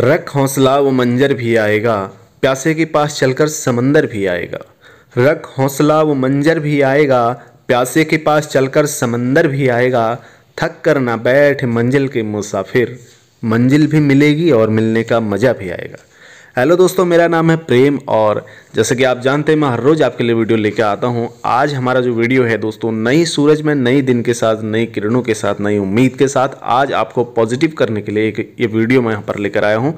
रख हौसला वो मंजर भी आएगा प्यासे के पास चलकर समंदर भी आएगा रख हौसला वो मंजर भी आएगा प्यासे के पास चलकर समंदर भी आएगा थक कर ना बैठ मंजिल के मुसाफिर मंजिल भी मिलेगी और मिलने का मज़ा भी आएगा हेलो दोस्तों मेरा नाम है प्रेम और जैसे कि आप जानते हैं मैं हर रोज़ आपके लिए वीडियो लेकर आता हूं आज हमारा जो वीडियो है दोस्तों नई सूरज में नई दिन के साथ नई किरणों के साथ नई उम्मीद के साथ आज आपको पॉजिटिव करने के लिए एक ये वीडियो मैं यहाँ पर लेकर आया हूँ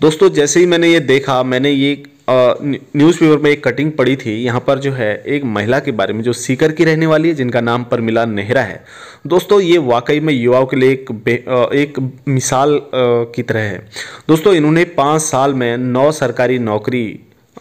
दोस्तों जैसे ही मैंने ये देखा मैंने ये न्यूज़पेपर में एक कटिंग पड़ी थी यहाँ पर जो है एक महिला के बारे में जो सीकर की रहने वाली है जिनका नाम परमिला नेहरा है दोस्तों ये वाकई में युवाओं के लिए एक एक मिसाल की तरह है दोस्तों इन्होंने पाँच साल में नौ सरकारी नौकरी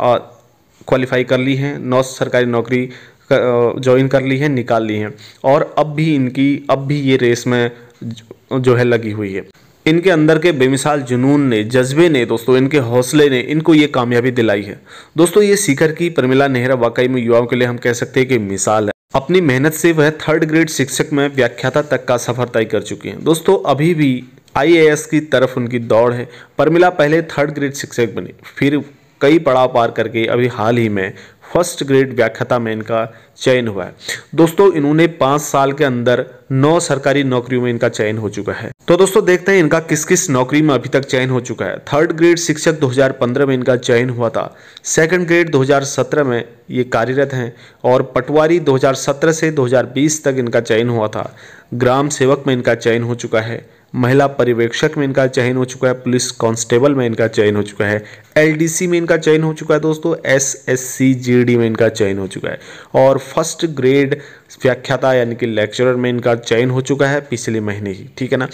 क्वालिफाई कर ली है नौ सरकारी नौकरी ज्वाइन कर ली है निकाल ली है और अब भी इनकी अब भी ये रेस में जो है लगी हुई है इनके अंदर के बेमिसाल जुनून ने जज्बे ने दोस्तों इनके हौसले ने इनको ये कामयाबी दिलाई है दोस्तों ये सीकर की प्रमिला नेहरा वाकई में युवाओं के लिए हम कह सकते हैं कि मिसाल है अपनी मेहनत से वह थर्ड ग्रेड शिक्षक में व्याख्याता तक का सफर तय कर चुकी हैं दोस्तों अभी भी आईएएस की तरफ उनकी दौड़ है परमिला पहले थर्ड ग्रेड शिक्षक बनी फिर कई पड़ाव पार करके अभी हाल ही में फर्स्ट ग्रेड व्याख्याता में इनका चयन हुआ है दोस्तों इन्होंने पांच साल के अंदर नौ सरकारी नौकरियों में इनका चयन हो चुका है तो दोस्तों देखते हैं इनका किस किस नौकरी में अभी तक चयन हो चुका है थर्ड ग्रेड शिक्षक 2015 में इनका चयन हुआ था सेकंड ग्रेड 2017 में ये कार्यरत हैं और पटवारी 2017 से 2020 तक इनका चयन हुआ था ग्राम सेवक में इनका चयन हो चुका है महिला पर्यवेक्षक में इनका चयन हो चुका है पुलिस कांस्टेबल में इनका चयन हो चुका है एलडीसी में इनका चयन हो चुका है दोस्तों जी डी में इनका चयन हो चुका है और फर्स्ट ग्रेड व्याख्याता यानी कि लेक्चरर में इनका चयन हो चुका है पिछले महीने ही ठीक है ना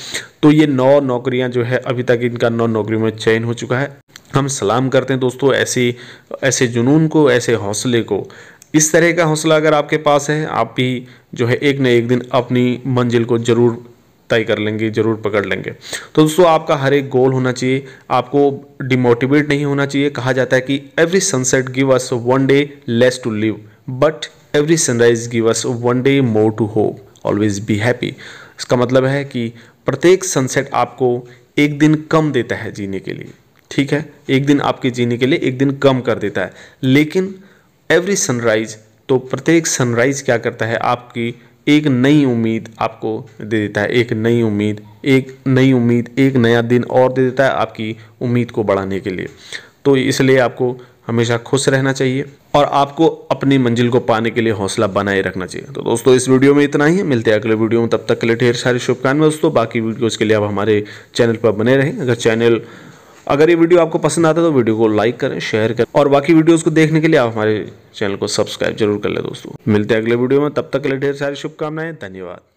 तो ये नौ नौकरियां जो है अभी तक इनका नौ नौकरियों में चयन हो चुका है हम सलाम करते हैं दोस्तों ऐसे ऐसे जुनून को ऐसे हौसले को इस तरह का हौसला अगर आपके पास है आप भी जो है एक न एक दिन अपनी मंजिल को ज़रूर तय कर लेंगे ज़रूर पकड़ लेंगे तो दोस्तों आपका हर एक गोल होना चाहिए आपको डिमोटिवेट नहीं होना चाहिए कहा जाता है कि every sunset give us one day less to live but every sunrise give us one day more to hope always be happy इसका मतलब है कि प्रत्येक सनसेट आपको एक दिन कम देता है जीने के लिए ठीक है एक दिन आपके जीने के लिए एक दिन कम कर देता है लेकिन एवरी सनराइज तो प्रत्येक सनराइज क्या करता है आपकी एक नई उम्मीद आपको दे देता है एक नई उम्मीद एक नई उम्मीद एक नया दिन और दे देता है आपकी उम्मीद को बढ़ाने के लिए तो इसलिए आपको हमेशा खुश रहना चाहिए और आपको अपनी मंजिल को पाने के लिए हौसला बनाए रखना चाहिए तो दोस्तों इस वीडियो में इतना ही है मिलते हैं अगले वीडियो में तब तक के लिए ढेर सारी शुभकामनाएं दोस्तों बाकी वीडियोज़ के लिए आप हमारे चैनल पर बने रहें अगर चैनल अगर ये वीडियो आपको पसंद आता है तो वीडियो को लाइक करें शेयर करें और बाकी वीडियोज़ को देखने के लिए आप हमारे चैनल को सब्सक्राइब जरूर कर लें दोस्तों मिलते हैं अगले वीडियो में तब तक के लिए ढेर सारी शुभकामनाएं धन्यवाद